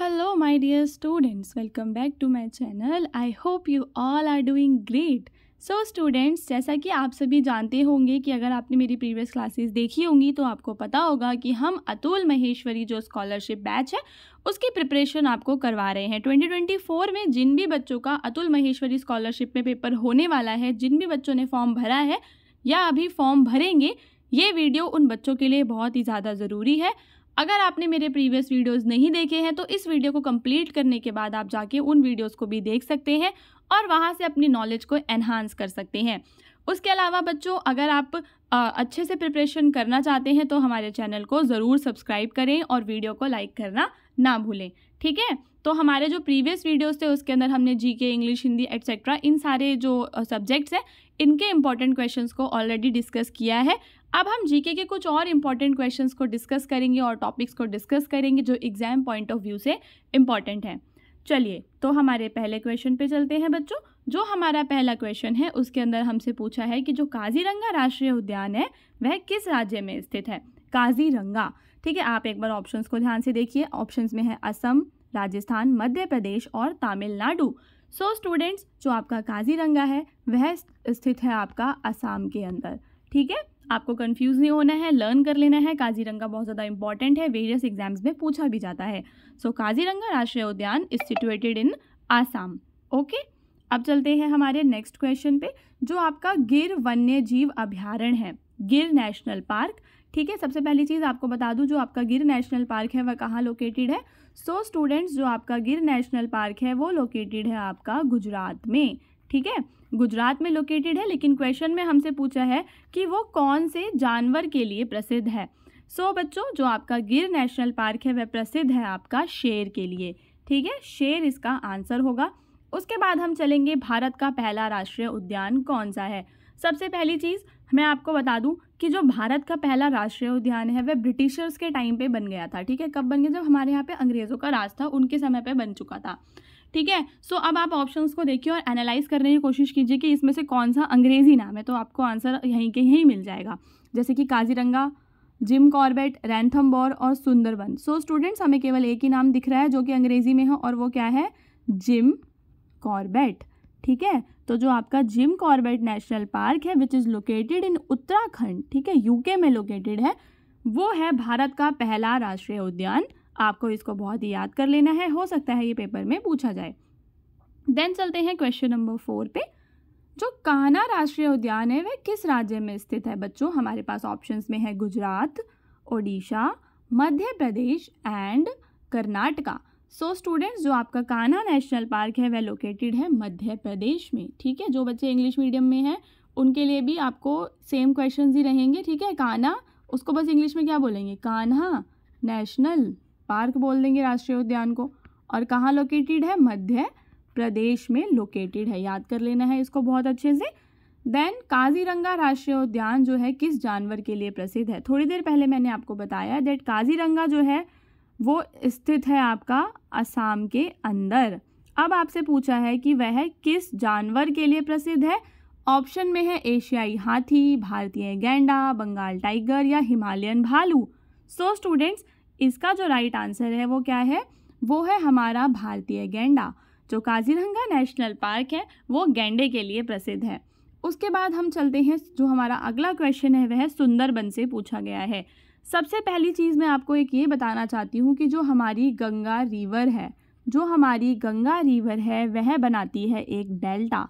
hello my dear students welcome back to my channel I hope you all are doing great so students जैसा कि आप सभी जानते होंगे कि अगर आपने मेरी प्रीवियस क्लासेस देखी होंगी तो आपको पता होगा कि हम अतुल महेश्वरी जो स्कॉलरशिप बैच है उसकी प्रिपरेशन आपको करवा रहे हैं 2024 में जिन भी बच्चों का अतुल महेश्वरी स्कॉलरशिप में पेपर होने वाला है जिन भी बच्चों ने फॉर्म भरा है या अभी फॉर्म भरेंगे ये वीडियो उन बच्चों के लिए बहुत ही ज़्यादा ज़रूरी है अगर आपने मेरे प्रीवियस वीडियोस नहीं देखे हैं तो इस वीडियो को कंप्लीट करने के बाद आप जाके उन वीडियोस को भी देख सकते हैं और वहाँ से अपनी नॉलेज को एनहांस कर सकते हैं उसके अलावा बच्चों अगर आप आ, अच्छे से प्रिपरेशन करना चाहते हैं तो हमारे चैनल को ज़रूर सब्सक्राइब करें और वीडियो को लाइक करना ना भूलें ठीक है तो हमारे जो प्रीवियस वीडियोस थे उसके अंदर हमने जीके इंग्लिश हिंदी एट्सेट्रा इन सारे जो सब्जेक्ट्स हैं इनके इंपॉर्टेंट क्वेश्चन को ऑलरेडी डिस्कस किया है अब हम जीके के कुछ और इंपॉर्टेंट क्वेश्चन को डिस्कस करेंगे और टॉपिक्स को डिस्कस करेंगे जो एग्जाम पॉइंट ऑफ व्यू से इम्पॉर्टेंट है चलिए तो हमारे पहले क्वेश्चन पे चलते हैं बच्चों जो हमारा पहला क्वेश्चन है उसके अंदर हमसे पूछा है कि जो काजीरंगा राष्ट्रीय उद्यान है वह किस राज्य में स्थित है काजीरंगा ठीक है आप एक बार ऑप्शंस को ध्यान से देखिए ऑप्शंस में है असम राजस्थान मध्य प्रदेश और तमिलनाडु सो so, स्टूडेंट्स जो आपका काजीरंगा है वह स्थित है आपका असम के अंदर ठीक है आपको कंफ्यूज नहीं होना है लर्न कर लेना है काजीरंगा बहुत ज़्यादा इंपॉर्टेंट है वेरियस एग्जाम्स में पूछा भी जाता है सो so, काजीरंगा राष्ट्रीय उद्यान is situated in Assam okay अब चलते हैं हमारे नेक्स्ट क्वेश्चन पे जो आपका गिर वन्य जीव अभ्यारण है गिर नेशनल पार्क ठीक है सबसे पहली चीज़ आपको बता दूँ जो आपका गिर नेशनल पार्क है वह कहाँ लोकेटेड है सो so, स्टूडेंट्स जो आपका गिर नेशनल पार्क है वो लोकेटेड है आपका गुजरात में ठीक है गुजरात में लोकेटेड है लेकिन क्वेश्चन में हमसे पूछा है कि वो कौन से जानवर के लिए प्रसिद्ध है सो so, बच्चों जो आपका गिर नेशनल पार्क है वह प्रसिद्ध है आपका शेर के लिए ठीक है शेर इसका आंसर होगा उसके बाद हम चलेंगे भारत का पहला राष्ट्रीय उद्यान कौन सा है सबसे पहली चीज़ मैं आपको बता दूं कि जो भारत का पहला राष्ट्रीय उद्यान है वह ब्रिटिशर्स के टाइम पे बन गया था ठीक है कब बन गया जब हमारे यहाँ पे अंग्रेज़ों का राज था उनके समय पे बन चुका था ठीक है सो अब आप ऑप्शंस को देखिए और एनालाइज करने की कोशिश कीजिए कि इसमें से कौन सा अंग्रेज़ी नाम है तो आपको आंसर यहीं के यहीं मिल जाएगा जैसे कि Kaziranga Jim Corbett Ranthambore और सुंदरबन सो स्टूडेंट्स हमें केवल एक ही नाम दिख रहा है जो कि अंग्रेज़ी में है और वो क्या है जिम कॉर्बेट ठीक है तो जो आपका जिम कॉर्बेट नेशनल पार्क है which is located in Uttarakhand ठीक है यूके में लोकेटेड है वो है भारत का पहला राष्ट्रीय उद्यान आपको इसको बहुत ही याद कर लेना है हो सकता है ये पेपर में पूछा जाए देन चलते हैं क्वेश्चन नंबर फोर पे जो कान्हा राष्ट्रीय उद्यान है वह किस राज्य में स्थित है बच्चों हमारे पास ऑप्शंस में है Gujarat Odisha Madhya Pradesh and Karnataka so so students जो आपका कान्हा नेशनल पार्क है वह लोकेटेड है मध्य प्रदेश में ठीक है जो बच्चे इंग्लिश मीडियम में हैं उनके लिए भी आपको सेम क्वेश्चन ही रहेंगे ठीक है कान्हा उसको बस इंग्लिश में क्या बोलेंगे कान्हा नेशनल पार्क बोल देंगे राष्ट्रीय उद्यान को और कहाँ लोकेटेड है मध्य प्रदेश में लोकेटेड है याद कर लेना है इसको बहुत अच्छे से देन काजीरंगा राष्ट्रीय उद्यान जो है किस जानवर के लिए प्रसिद्ध है थोड़ी देर पहले मैंने आपको बताया दैट काजीरंगा जो है वो स्थित है आपका असम के अंदर अब आपसे पूछा है कि वह किस जानवर के लिए प्रसिद्ध है ऑप्शन में है एशियाई हाथी भारतीय गैंडा बंगाल टाइगर या हिमालयन भालू सो so, स्टूडेंट्स इसका जो राइट आंसर है वो क्या है वो है हमारा भारतीय गैंडा जो काजीरंगा नेशनल पार्क है वो गेंडे के लिए प्रसिद्ध है उसके बाद हम चलते हैं जो हमारा अगला क्वेश्चन है वह सुंदरबन से पूछा गया है सबसे पहली चीज़ मैं आपको एक ये बताना चाहती हूँ कि जो हमारी गंगा रिवर है जो हमारी गंगा रिवर है वह बनाती है एक डेल्टा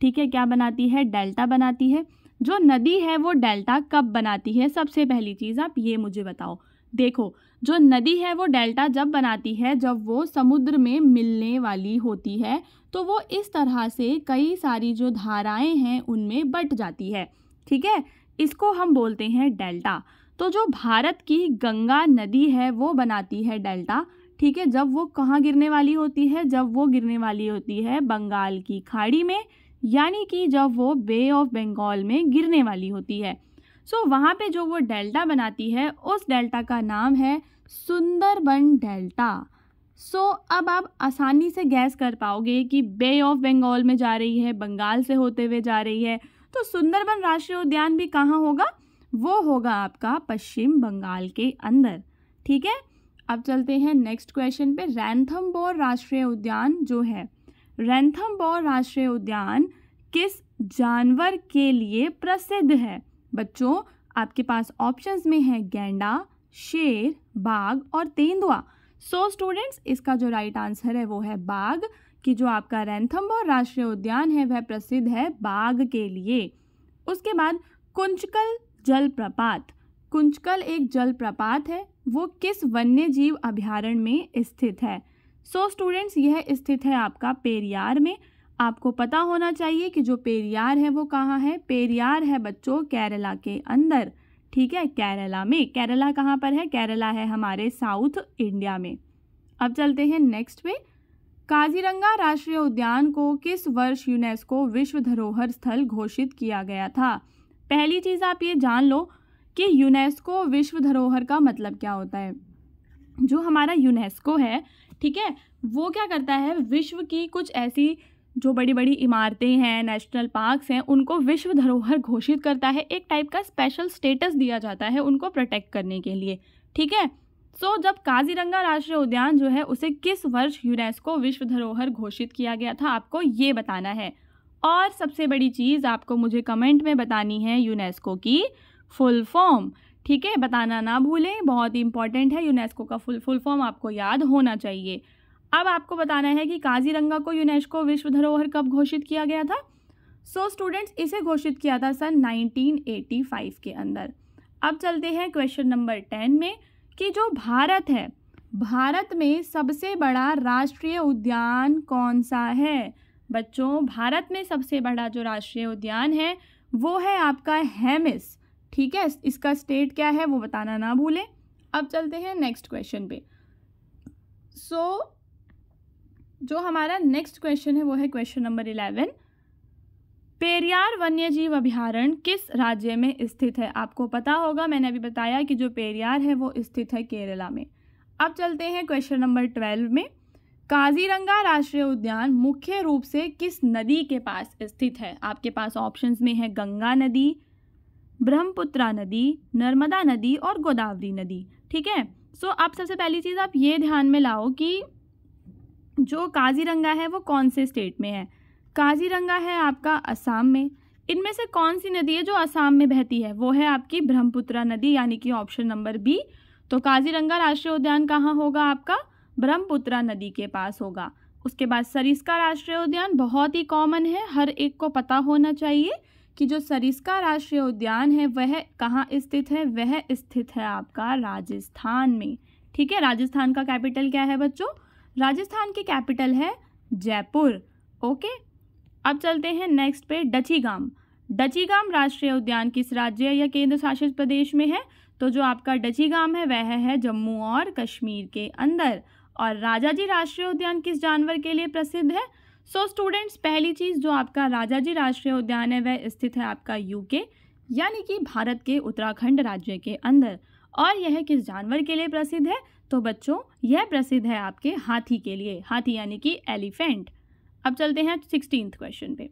ठीक है क्या बनाती है डेल्टा बनाती है जो नदी है वो डेल्टा कब बनाती है सबसे पहली चीज़ आप ये मुझे बताओ देखो जो नदी है वो डेल्टा जब बनाती है जब वो समुद्र में मिलने वाली होती है तो वो इस तरह से कई सारी जो धाराएं हैं उनमें बट जाती है ठीक है इसको हम बोलते हैं डेल्टा तो जो भारत की गंगा नदी है वो बनाती है डेल्टा ठीक है जब वो कहाँ गिरने वाली होती है जब वो गिरने वाली होती है बंगाल की खाड़ी में यानी कि जब वो बे ऑफ बंगाल में गिरने वाली होती है सो so, वहाँ पे जो वो डेल्टा बनाती है उस डेल्टा का नाम है सुंदरबन डेल्टा सो so, अब आप आसानी से गैस कर पाओगे कि बे ऑफ बंगाल में जा रही है बंगाल से होते हुए जा रही है तो सुंदरबन राष्ट्रीय उद्यान भी कहाँ होगा वो होगा आपका पश्चिम बंगाल के अंदर ठीक है अब चलते हैं नेक्स्ट क्वेश्चन पे बोर राष्ट्रीय उद्यान जो है रैंथमबोर राष्ट्रीय उद्यान किस जानवर के लिए प्रसिद्ध है बच्चों आपके पास ऑप्शंस में है गेंडा शेर बाघ और तेंदुआ सो so, स्टूडेंट्स इसका जो राइट right आंसर है वो है बाघ कि जो आपका रैंथमबोर राष्ट्रीय उद्यान है वह प्रसिद्ध है बाघ के लिए उसके बाद कुंचकल जलप्रपात कुंचकल एक जलप्रपात है वो किस वन्य जीव अभ्यारण्य में स्थित है सो so स्टूडेंट्स यह स्थित है आपका पेरियार में आपको पता होना चाहिए कि जो पेरियार है वो कहाँ है पेरियार है बच्चों केरला के अंदर ठीक है केरला में केरला कहाँ पर है केरला है हमारे साउथ इंडिया में अब चलते हैं नेक्स्ट पे काजीरंगा राष्ट्रीय उद्यान को किस वर्ष यूनेस्को विश्व धरोहर स्थल घोषित किया गया था पहली चीज़ आप ये जान लो कि यूनेस्को विश्व धरोहर का मतलब क्या होता है जो हमारा यूनेस्को है ठीक है वो क्या करता है विश्व की कुछ ऐसी जो बड़ी बड़ी इमारतें हैं नेशनल पार्क्स हैं उनको विश्व धरोहर घोषित करता है एक टाइप का स्पेशल स्टेटस दिया जाता है उनको प्रोटेक्ट करने के लिए ठीक है सो so, जब काजीरंगा राष्ट्रीय उद्यान जो है उसे किस वर्ष यूनेस्को विश्व धरोहर घोषित किया गया था आपको ये बताना है और सबसे बड़ी चीज़ आपको मुझे कमेंट में बतानी है यूनेस्को की फुल फॉर्म ठीक है बताना ना भूलें बहुत ही इंपॉर्टेंट है यूनेस्को का फुल फुल फॉर्म आपको याद होना चाहिए अब आपको बताना है कि काजीरंगा को यूनेस्को विश्व धरोहर कब घोषित किया गया था सो so, स्टूडेंट्स इसे घोषित किया था सन 1985 के अंदर अब चलते हैं क्वेश्चन नंबर टेन में कि जो भारत है भारत में सबसे बड़ा राष्ट्रीय उद्यान कौन सा है बच्चों भारत में सबसे बड़ा जो राष्ट्रीय उद्यान है वो है आपका हेमिस ठीक है इसका स्टेट क्या है वो बताना ना भूलें अब चलते हैं नेक्स्ट क्वेश्चन पे सो so, जो हमारा नेक्स्ट क्वेश्चन है वो है क्वेश्चन नंबर इलेवन पेरियार वन्य जीव अभ्यारण्य किस राज्य में स्थित है आपको पता होगा मैंने अभी बताया कि जो पेरियार है वो स्थित है केरला में अब चलते हैं क्वेश्चन नंबर ट्वेल्व में काजीरंगा राष्ट्रीय उद्यान मुख्य रूप से किस नदी के पास स्थित है आपके पास ऑप्शंस में है गंगा नदी ब्रह्मपुत्रा नदी नर्मदा नदी और गोदावरी नदी ठीक है सो so, आप सबसे पहली चीज़ आप ये ध्यान में लाओ कि जो काजीरंगा है वो कौन से स्टेट में है काजीरंगा है आपका असम में इनमें से कौन सी नदी है जो असम में बहती है वो है आपकी ब्रह्मपुत्रा नदी यानी कि ऑप्शन नंबर बी तो काजीरंगा राष्ट्रीय उद्यान कहाँ होगा आपका ब्रह्मपुत्रा नदी के पास होगा उसके बाद सरिस्का राष्ट्रीय उद्यान बहुत ही कॉमन है हर एक को पता होना चाहिए कि जो सरिस्का राष्ट्रीय उद्यान है वह कहाँ स्थित है वह स्थित है आपका राजस्थान में ठीक है राजस्थान का कैपिटल क्या है बच्चों राजस्थान की कैपिटल है जयपुर ओके अब चलते हैं नेक्स्ट पे डचीगाम डचीगाम राष्ट्रीय उद्यान किस राज्य या केंद्र शासित प्रदेश में है तो जो आपका डचीगाम है वह है जम्मू और कश्मीर के अंदर और राजा जी राष्ट्रीय उद्यान किस जानवर के लिए प्रसिद्ध है सो so स्टूडेंट्स पहली चीज़ जो आपका राजा जी राष्ट्रीय उद्यान है वह स्थित है आपका यूके यानी कि भारत के उत्तराखंड राज्य के अंदर और यह किस जानवर के लिए प्रसिद्ध है तो बच्चों यह प्रसिद्ध है आपके हाथी के लिए हाथी यानी कि एलिफेंट अब चलते हैं सिक्सटीन क्वेश्चन पे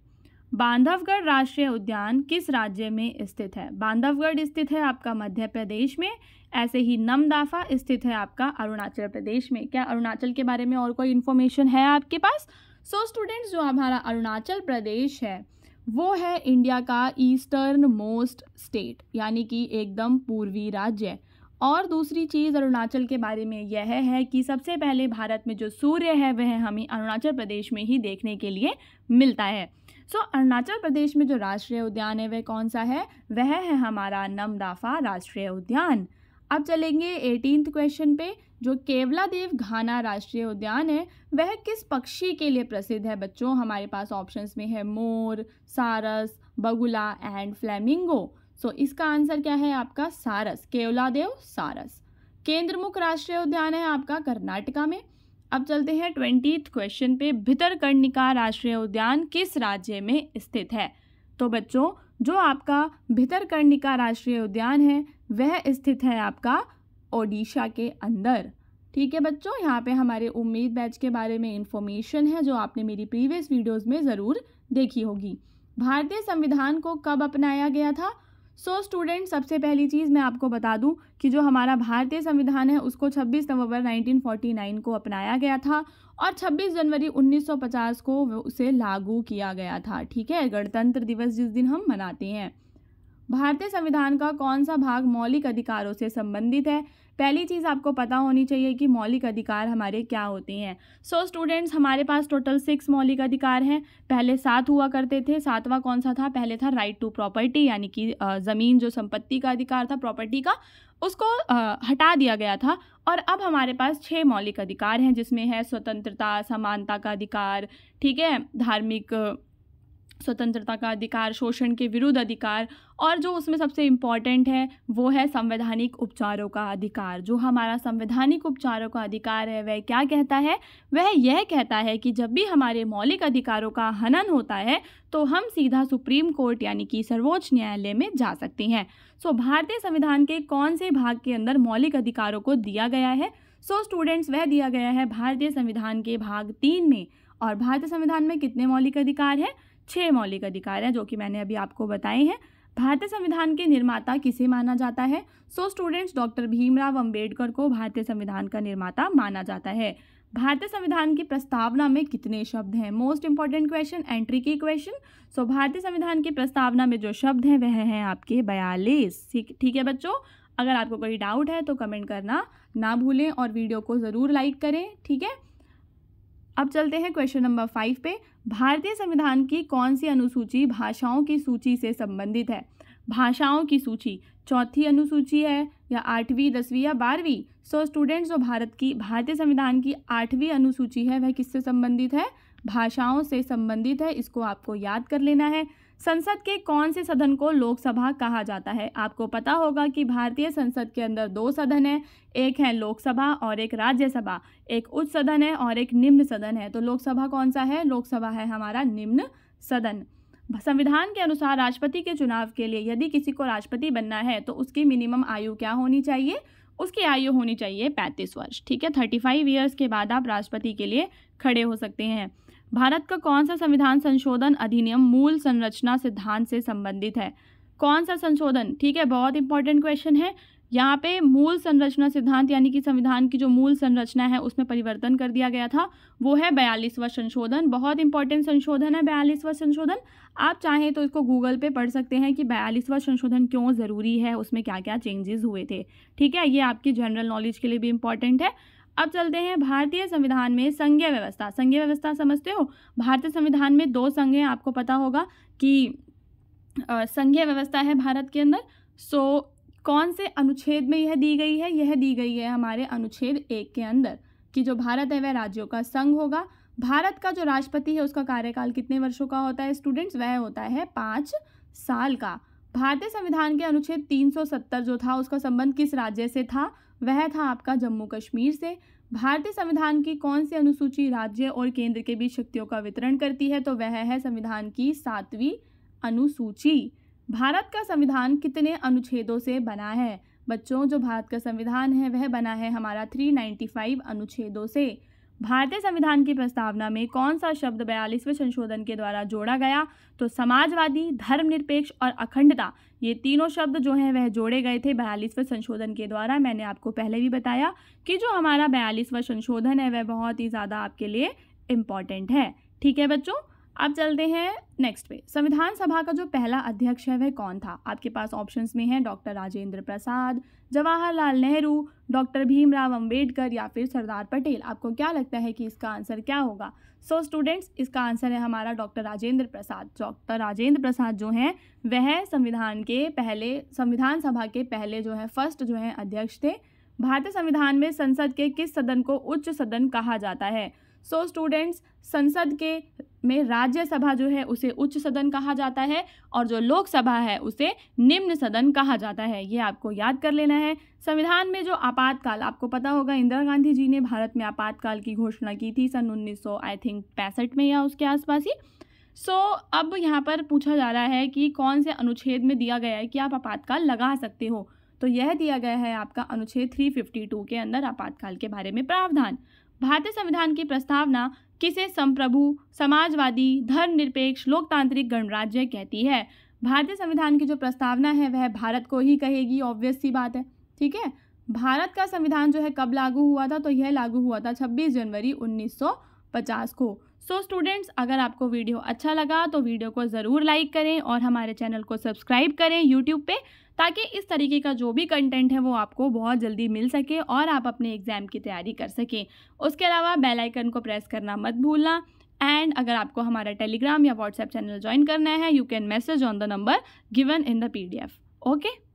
बांधवगढ़ राष्ट्रीय उद्यान किस राज्य में स्थित है बांधवगढ़ स्थित है आपका मध्य प्रदेश में ऐसे ही नमदाफा स्थित है आपका अरुणाचल प्रदेश में क्या अरुणाचल के बारे में और कोई इन्फॉर्मेशन है आपके पास सो so, स्टूडेंट्स जो हमारा अरुणाचल प्रदेश है वो है इंडिया का ईस्टर्न मोस्ट स्टेट यानी कि एकदम पूर्वी राज्य और दूसरी चीज़ अरुणाचल के बारे में यह है कि सबसे पहले भारत में जो सूर्य है वह हमें अरुणाचल प्रदेश में ही देखने के लिए मिलता है सो so, अरुणाचल प्रदेश में जो राष्ट्रीय उद्यान है वह कौन सा है वह है हमारा नमदाफा राष्ट्रीय उद्यान अब चलेंगे एटीनथ क्वेश्चन पे जो केवला देव घाना राष्ट्रीय उद्यान है वह किस पक्षी के लिए प्रसिद्ध है बच्चों हमारे पास ऑप्शंस में है मोर सारस बगुला एंड फ्लैमिंगो सो so, इसका आंसर क्या है आपका सारस केवला देव सारस केंद्रमुख राष्ट्रीय उद्यान है आपका कर्नाटका में अब चलते हैं ट्वेंटी क्वेश्चन पे भितरकर्णिका राष्ट्रीय उद्यान किस राज्य में स्थित है तो बच्चों जो आपका भितरकर्णिका राष्ट्रीय उद्यान है वह स्थित है आपका ओडिशा के अंदर ठीक है बच्चों यहाँ पे हमारे उम्मीद बैच के बारे में इन्फॉर्मेशन है जो आपने मेरी प्रीवियस वीडियोस में ज़रूर देखी होगी भारतीय संविधान को कब अपनाया गया था सो so, स्टूडेंट सबसे पहली चीज़ मैं आपको बता दूं कि जो हमारा भारतीय संविधान है उसको 26 नवंबर 1949 को अपनाया गया था और 26 जनवरी 1950 को उसे लागू किया गया था ठीक है गणतंत्र दिवस जिस दिन हम मनाते हैं भारतीय संविधान का कौन सा भाग मौलिक अधिकारों से संबंधित है पहली चीज़ आपको पता होनी चाहिए कि मौलिक अधिकार हमारे क्या होते हैं सो so, स्टूडेंट्स हमारे पास टोटल सिक्स मौलिक अधिकार हैं पहले सात हुआ करते थे सातवां कौन सा था पहले था राइट टू प्रॉपर्टी यानी कि ज़मीन जो संपत्ति का अधिकार था प्रॉपर्टी का उसको हटा दिया गया था और अब हमारे पास छः मौलिक अधिकार हैं जिसमें है स्वतंत्रता समानता का अधिकार ठीक है धार्मिक स्वतंत्रता का अधिकार शोषण के विरुद्ध अधिकार और जो उसमें सबसे इम्पॉर्टेंट है वो है संवैधानिक उपचारों का अधिकार जो हमारा संवैधानिक उपचारों का अधिकार है वह क्या कहता है वह यह कहता है कि जब भी हमारे मौलिक अधिकारों का हनन होता है तो हम सीधा सुप्रीम कोर्ट यानी कि सर्वोच्च न्यायालय में जा सकते हैं सो भारतीय संविधान के कौन से भाग के अंदर मौलिक अधिकारों को दिया गया है सो स्टूडेंट्स वह दिया गया है भारतीय संविधान के भाग तीन में और भारतीय संविधान में कितने मौलिक अधिकार हैं छः मौलिक अधिकार हैं जो कि मैंने अभी आपको बताए हैं भारतीय संविधान के निर्माता किसे माना जाता है so students doctor Bhimrao Ambedkar को भारतीय संविधान का निर्माता माना जाता है भारतीय संविधान की प्रस्तावना में कितने शब्द हैं मोस्ट इंपॉर्टेंट क्वेश्चन एंट्री की क्वेश्चन सो भारतीय संविधान की प्रस्तावना में जो शब्द हैं वह हैं आपके बयालीस ठीक ठीक है बच्चों अगर आपको कोई डाउट है तो कमेंट करना ना भूलें और वीडियो को ज़रूर लाइक करें ठीक है अब चलते हैं क्वेश्चन नंबर फाइव पे भारतीय संविधान की कौन सी अनुसूची भाषाओं की सूची से संबंधित है भाषाओं की सूची चौथी अनुसूची है या आठवीं दसवीं या बारहवीं सो स्टूडेंट्स जो भारत की भारतीय संविधान की आठवीं अनुसूची है वह किससे संबंधित है भाषाओं से संबंधित है इसको आपको याद कर लेना है संसद के कौन से सदन को लोकसभा कहा जाता है आपको पता होगा कि भारतीय संसद के अंदर दो सदन है एक है लोकसभा और एक राज्यसभा एक उच्च सदन है और एक निम्न सदन है तो लोकसभा कौन सा है लोकसभा है हमारा निम्न सदन संविधान के अनुसार राष्ट्रपति के चुनाव के लिए यदि किसी को राष्ट्रपति बनना है तो उसकी मिनिमम आयु क्या होनी चाहिए उसकी आयु होनी चाहिए पैंतीस वर्ष ठीक है थर्टी फाइव ईयर्स के बाद आप राष्ट्रपति के लिए खड़े हो सकते हैं भारत का कौन सा संविधान संशोधन अधिनियम मूल संरचना सिद्धांत से संबंधित है कौन सा संशोधन ठीक है बहुत इंपॉर्टेंट क्वेश्चन है यहाँ पे मूल संरचना सिद्धांत यानी कि संविधान की जो मूल संरचना है उसमें परिवर्तन कर दिया गया था वो है बयालीसवां संशोधन बहुत इंपॉर्टेंट संशोधन है बयालीसवां संशोधन आप चाहें तो इसको गूगल पे पढ़ सकते हैं कि बयालीसवां संशोधन क्यों ज़रूरी है उसमें क्या क्या चेंजेस हुए थे ठीक है ये आपकी जनरल नॉलेज के लिए भी इंपॉर्टेंट है अब चलते हैं भारतीय संविधान में संघीय व्यवस्था संघीय व्यवस्था समझते हो भारतीय संविधान में दो संघ हैं आपको पता होगा कि संघीय व्यवस्था है भारत के अंदर सो कौन से अनुच्छेद में यह दी गई है यह दी गई है हमारे अनुच्छेद एक के अंदर कि जो भारत है वह राज्यों का संघ होगा भारत का जो राष्ट्रपति है उसका कार्यकाल कितने वर्षों का होता है स्टूडेंट्स वह होता है पाँच साल का भारतीय संविधान के अनुच्छेद 370 जो था उसका संबंध किस राज्य से था वह था आपका जम्मू कश्मीर से भारतीय संविधान की कौन सी अनुसूची राज्य और केंद्र के बीच शक्तियों का वितरण करती है तो वह है संविधान की सातवीं अनुसूची भारत का संविधान कितने अनुच्छेदों से बना है बच्चों जो भारत का संविधान है वह बना है हमारा 395 अनुच्छेदों से भारतीय संविधान की प्रस्तावना में कौन सा शब्द बयालीसवें संशोधन के द्वारा जोड़ा गया तो समाजवादी धर्मनिरपेक्ष और अखंडता ये तीनों शब्द जो हैं वह जोड़े गए थे बयालीसवें संशोधन के द्वारा मैंने आपको पहले भी बताया कि जो हमारा बयालीसवा संशोधन है वह बहुत ही ज़्यादा आपके लिए इम्पॉर्टेंट है ठीक है बच्चों अब चलते हैं नेक्स्ट पे संविधान सभा का जो पहला अध्यक्ष है वह कौन था आपके पास ऑप्शंस में है डॉक्टर राजेंद्र प्रसाद जवाहरलाल नेहरू डॉक्टर भीमराव अंबेडकर या फिर सरदार पटेल आपको क्या लगता है कि इसका आंसर क्या होगा सो so, स्टूडेंट्स इसका आंसर है हमारा डॉक्टर राजेंद्र प्रसाद डॉक्टर राजेंद्र प्रसाद जो हैं वह संविधान के पहले संविधान सभा के पहले जो है फर्स्ट जो है अध्यक्ष थे भारतीय संविधान में संसद के किस सदन को उच्च सदन कहा जाता है सो so, स्टूडेंट्स संसद के में राज्यसभा जो है उसे उच्च सदन कहा जाता है और जो लोकसभा है उसे निम्न सदन कहा जाता है ये आपको याद कर लेना है संविधान में जो आपातकाल आपको पता होगा इंदिरा गांधी जी ने भारत में आपातकाल की घोषणा की थी सन उन्नीस आई थिंक पैंसठ में या उसके आसपास ही सो so, अब यहाँ पर पूछा जा रहा है कि कौन से अनुच्छेद में दिया गया है कि आप आपातकाल लगा सकते हो तो यह दिया गया है आपका अनुच्छेद 352 के अंदर आपातकाल के बारे में प्रावधान भारतीय संविधान की प्रस्तावना किसे संप्रभु समाजवादी धर्मनिरपेक्ष लोकतांत्रिक गणराज्य कहती है भारतीय संविधान की जो प्रस्तावना है वह भारत को ही कहेगी ऑब्वियस सी बात है ठीक है भारत का संविधान जो है कब लागू हुआ था तो यह लागू हुआ था 26 जनवरी 1950 को सो so स्टूडेंट्स अगर आपको वीडियो अच्छा लगा तो वीडियो को ज़रूर लाइक करें और हमारे चैनल को सब्सक्राइब करें यूट्यूब पे ताकि इस तरीके का जो भी कंटेंट है वो आपको बहुत जल्दी मिल सके और आप अपने एग्ज़ाम की तैयारी कर सकें उसके अलावा बेल आइकन को प्रेस करना मत भूलना एंड अगर आपको हमारा टेलीग्राम या व्हाट्सएप चैनल ज्वाइन करना है you can message on the number given in the P okay